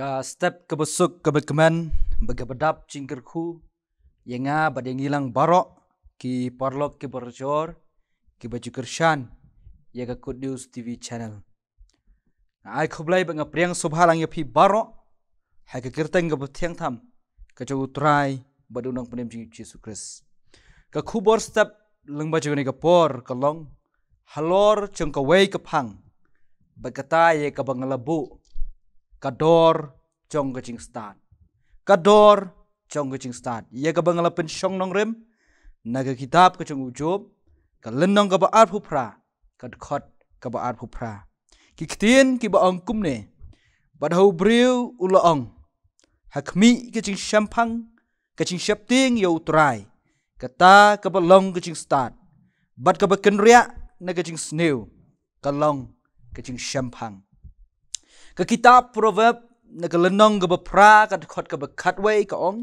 Ka step ke besuk ke bekemen begabedap cingkerku yanga ah, badeng hilang barok ki parlok ke berjor ki baju kersan ya ka good news tv channel Aku belai banga priang subhalang ya pi barok ha ka kirteng ke betiang tham ka jo utrai badunang penem jing Jesus Christ ka khubor step leng baju ne ka por kalong halor cengkawai ke pang Bagata ye ka bangalabu kador chong ge ching stan kador chong ge ching stan ye ge bang la pen shong nong rem na ge kitab ke chong ujob ke len nong ge ba ar phu pra ke khot ke ba ar phu pra ki ktien ki ba ang kum ne ba dau briu u la ang hakmi ke ching champang ke ching shep ting yo trai ke ta ke ba long ke ching stan bat ke ba ken ria na ke ching snew ke long ke ching champang ก็คิตาโปรเวบนก็ลนองกับพระกับขดกับขัดเวกับอง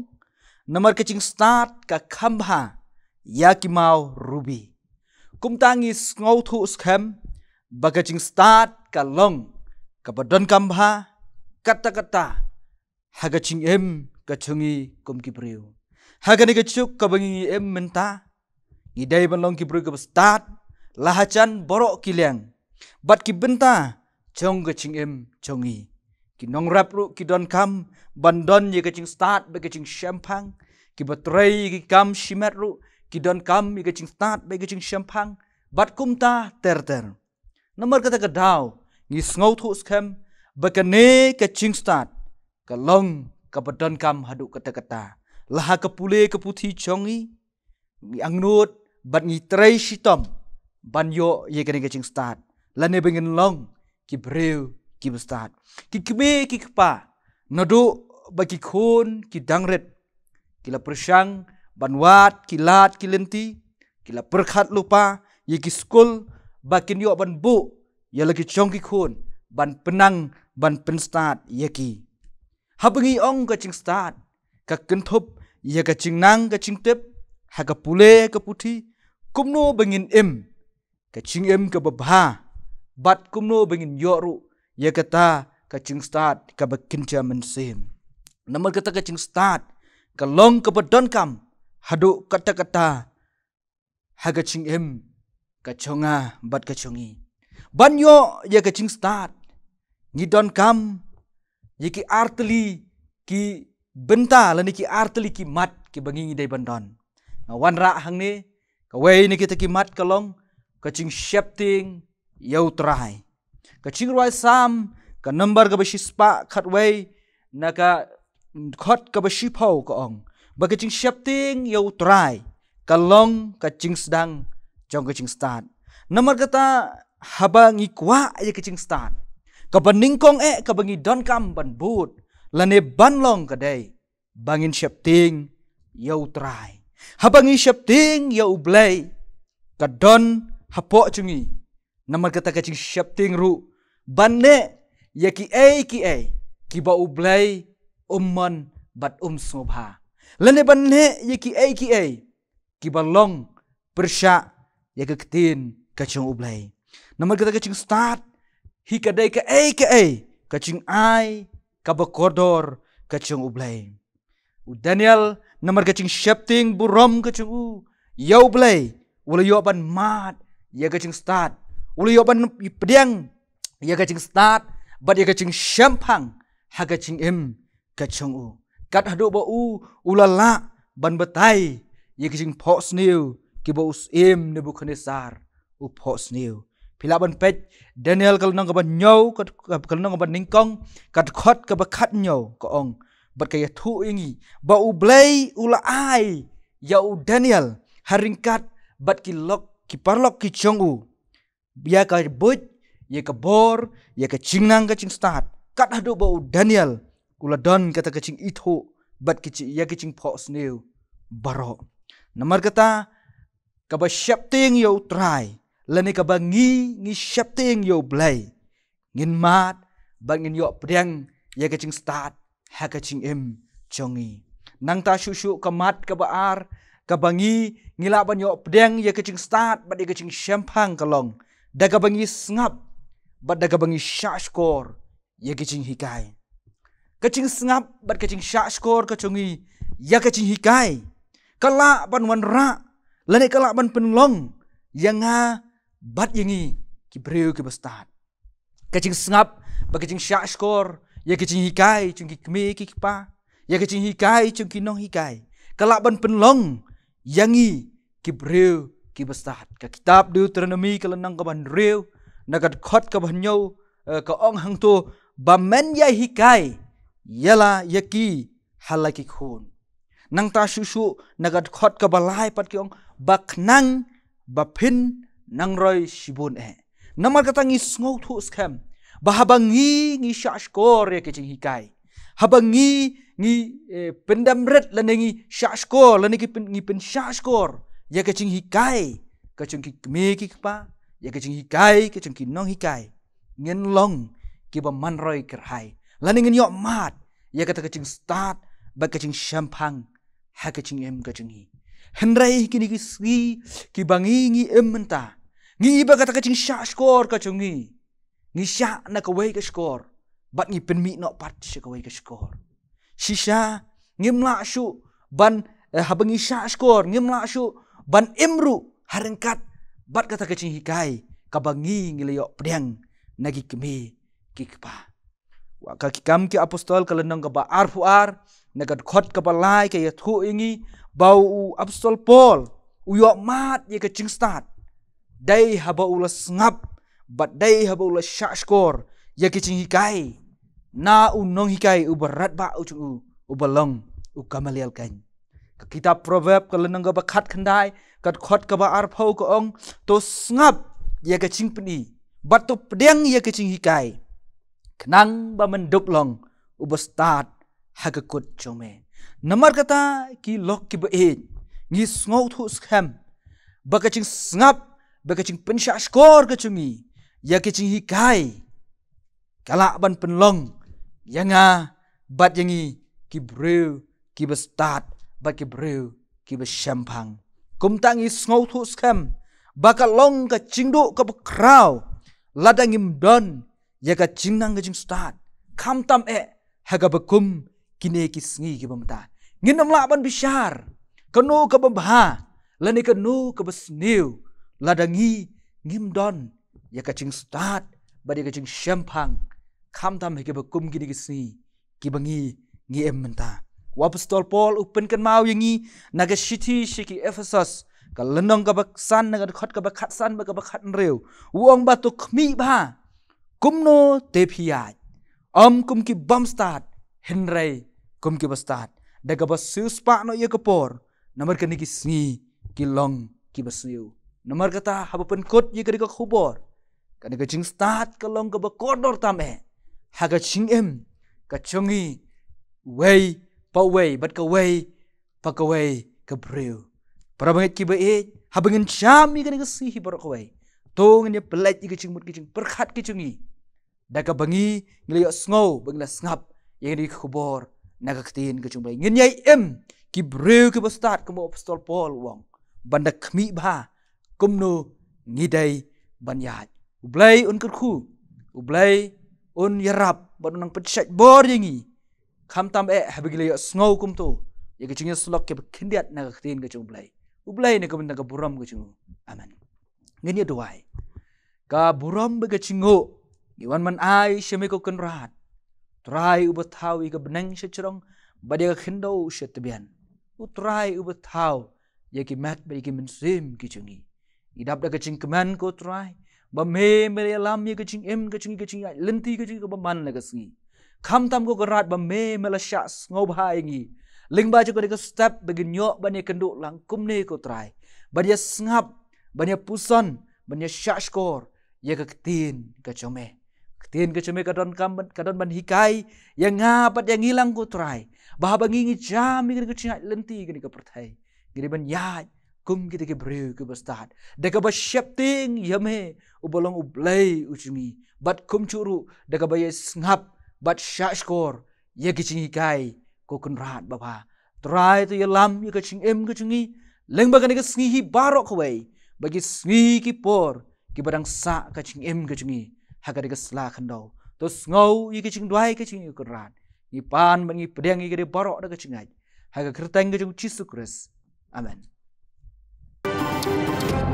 นมรกจิงสตาร์ทกับคัมบายากิมาวรูบีกุมตังิสงอทุสเคมบักจิงสตาร์ทกับลงกับดอนคัมบากัตตากัตตาหากจิงเอ็มกับชงีกุมกิบริวหากนิกชุกกับงิเอ็มมันตาอิได้บันลงกิบริวกับสตาร์ทลาหะจันบรอกิเลียงบัดกิบันตา chong ge ching em chong yi ki nong rap ru ki don kam ban ye ge ching start be ge ching shampang ki ba trei ki kam shimat ru ki don kam ye ge ching start be ge ching shampang bat kum ta ter ter nomor ka ta ka dao ngi ngau thu skem ba ne ke ching start ka long ka ba kam haduk ka ta ka ta la ha ka pule ka puthi chong yi ngi angnut bat ngi tray shitom ban yo ye ge ne ge ching start la ne bengen long ki breu ki kikpa, ki kme ki kpa nodu ba ki ki dangret ki prashang banwat ki kilenti, kila perkhat lupa ye ki skul ba ki nyo ban bu ye la chong ki khun ban penang ban pen start ye ki habangi ong ka ching start ka kin thup ye ka ching nang ka ching tep ha ka pule ka puthi kumno bangin em ka ching em ka babha bat kumno bengin yoru ya kata kacing start ka bekinja mensim namal kata kacing start ka long ka bedon kam hadu kata kata haga cing em ka chonga bat ka chongi ban yo ya kacing start ni don kam ya ki artli ki benta la ni ki artli ki mat ki bengingi dai bandon wan ra hang ni ka wei ni kita ki mat ka long kacing shifting yau terai. Kecing ruai sam, ke number ke besi spa cut way, na ke khot ke pau ke ong. Bagaimana siap ting yau terai, ke long ke cing sedang, jang ke cing start. Nombor kata, haba ngikwa aja ke cing start. Ke beningkong e, ke bengi donkam ban bud, lane ban long ke day, bangin siap ting yau terai. Habangi siap ting yau blay, ke don hapok cungi. Namar kata kacik siap tingru. Banne ya ki ay ki ay. Ki ba ublay umman bat um sobha. Lene bane ya ki ay ki ay. Ki ba long persya ya ke ketin kacik ublay. Namar kata kacik start. Hi kadai ke ay ke ay. Kacik ay ka ba kordor kacik ublay. U Daniel namar kacang siap ting buram kacik u. Ya ublay. Wala yo ban mat ya kacik start. Ulu yo ban pedang ya ga start bat ya ga cing syampang ha gajing cing gajong u kat hado ba u ulala ban betai ya gajing cing pos new ki ba us em ne u pos new pila ban pet, daniel kal nang ban nyau kat kal nang ban ningkong kat khot ka khat nyau ko ong bad ka ya ingi ba u ula ai ya u daniel haringkat bat ki lok ki parlok ki chong u ia ke bud, ia ke bor, ya ke cingang ke cing start Kat hadu bau Daniel, kula don kata ke cing itu, bat kici ya ke cing pos new baro. Nomor kata, kaba shepting yo try, lani kaba ngi ngi shepting yo blay, ngin mat, bat ngin yo priang, ya ke cing stat, ha ke cing im chongi. Nang ta susu ke mat kaba ar, kaba ngi, ngilapan yo priang, ia ke start, stat, bat ia ke cing kalong daga bangi sngap bat daga bangi shashkor ye ya kiching hikai Kecing sngap bat kecing syashkor, ka ya kecing hikai kala ban wan ra lane kala ban penlong yang ha bat yangi kibreu ya ke bastat kaching sngap bat kecing syashkor, ya kecing hikai cungki kme ki ya kecing hikai cungki nong hikai kala ban penlong yangi kibreu kibasahat ka kitab Deuteronomy ka lenang ka ban riu nagad khot ka ban nyau e, ka ong hang tu ba men ya hikai yala yaki halaki khun nang ta shu shu nagad khot ka balai pat ki ong baknang ba phin nang roi shibun e namar ka tangi ngau thu skem ba habangi ngi shash kor ya ki hikai habangi ngi e, pendam red lenangi shash kor lenangi pin ngi pin shash kor ya ke ching hikai ke ching ki me ki pa ya ke ching hikai ke ching ki nong hikai ngen long ki ba man roi ker hai la ning yo mat ya ke ta ke ching start ba ke ching champang ha ke ching em ke ching hi hen rai ki ni ki si ki bangi ngi em menta ngi ba ke ta ke ching sha score ke ching hi ngi sha na ke wei ke score ba ngi pen mi no pat she ke wei ke score shisha ngi mla shu ban eh, habangi sha skor ngi mla shu ban Emru harengkat, bat kata kecing hikai kabangi ngilio pedang nagi kemi kikpa wa ka ki apostol kalendang ka ba arfu ar nagad khot ka ba lai ka yathu ingi bau u apostol paul uyo mat ye ka ching start dai haba ulas ngap bat dai haba ulas shashkor ye ki ching hikai na unong hikai u berat ba u chu u u balong u kamalial kain kitab proverb ka leneng ga bakhat khandai ka khot ka ba arpho ka ong to ngap ye ka ching pni bat to pdeng ye ka hikai kenang ba menduk long ubostat ha jome. namar kata ki lok ki ba ej ngi ngau thu skem ba ka ching ngap ba ka ching pensha skor ka chungi ye ka ching hikai kala ban penlong yanga bat yangi ki breu ki bostat bakibriu kibeshampang. Kumtang is ngautu skam bakalong ka chingdu ka bakrao ladangim don ya ka chingnang ka jing start kamtam e haga bakum kini ki sngi ki bamta nginam laban bishar kanu ka bamha lani kanu ka basniu ladangi ngim don ya ka ching start bari ka ching shampang kamtam he ka bakum kine ki sngi ki bangi ngi em mentah. ว่าพุทธพอลอุปนกันมาอย่างนี้นักชิตีชิกิเอฟซัสก็ลนองกับักสันนักขัดกับักขัดสันกับักขัดเร็ววงบาตุกมีบ้ากุมโนเตพิยาจอมกุมกิบัมสตาร์ทเฮนไรกุมกิบัสตาร์ดักกับซื้อสปาโนเยกปอร์นมรกันนิกิสีกิลองกิบัสวิวนมรกตาฮับเป็นกดยกริกขุบอร์กันนิกจิงสตาร์กลองกับักกอร์ดอร์ตามเอฮักกชิงเอ็มกัชงีเว Pawei, bat kawei, pakawei, kepriu. Para bangit ki baik, habangin syam ikan ikan sihi para kawei. Tung ini pelet ikan cingmut ikan cing, perkhat ikan cingi. Naga bangi, ngelayak sengau, bangila sengap, yang ini kekubor, naga ketin ikan cing baik. Nginyai im, ki briu ki bastat, kemau apostol Paul wong. Banda kemi bha, kumnu ngidai banyat. Ublay un kerku, ublay un yarab, banunang pencet bor yang ini. kham tam e eh, habigile snow kum tu ye ke chingi slok ke kindiat na ka tin ke chung blai u blai ne kum na ka buram ke chung amen ngeni duai ka buram be ke chingo iwan man ai shemi ko kun rat trai u bathawi ke benang she chirong badia khindo she tbian u trai u bathaw ye ki mat be ki minsim ki chungi idap da ke ching keman ko trai ba me me lam ye ke ching em ke ching ke ching lenti ke ching ke ba man la ke si kam tam ko gerat ba me melesha ngob ha ingi ling ba ko step begin yo ba ne kenduk langkum ni ko try ba dia sngap ba dia pusan ba dia shashkor ye ka ktin ka chome ktin ka chome ka don kam ka don ban hikai ya ngapat ya ngilang ko try ba ba ngingi jam ngir ko chinga lenti gini ko pertai gini ban ya kum kita ke breu ke bastad de ka ba shepting yame ubolong ublay uchimi bat kum churu de ka ba ye sngap bat shashkor ye kiching ikai ko kun rat baba trai to yelam ye kiching em kichingi leng ba kanik sngi hi barok khwei bagi sngi ki por ki barang sa kiching em kichingi ha kanik sla khando to sngau ye kiching dwai kiching ye kun rat ni pan bangi pdeng ye barok da kichingai ha ka kirtang ge jung chisu kris amen Thank you.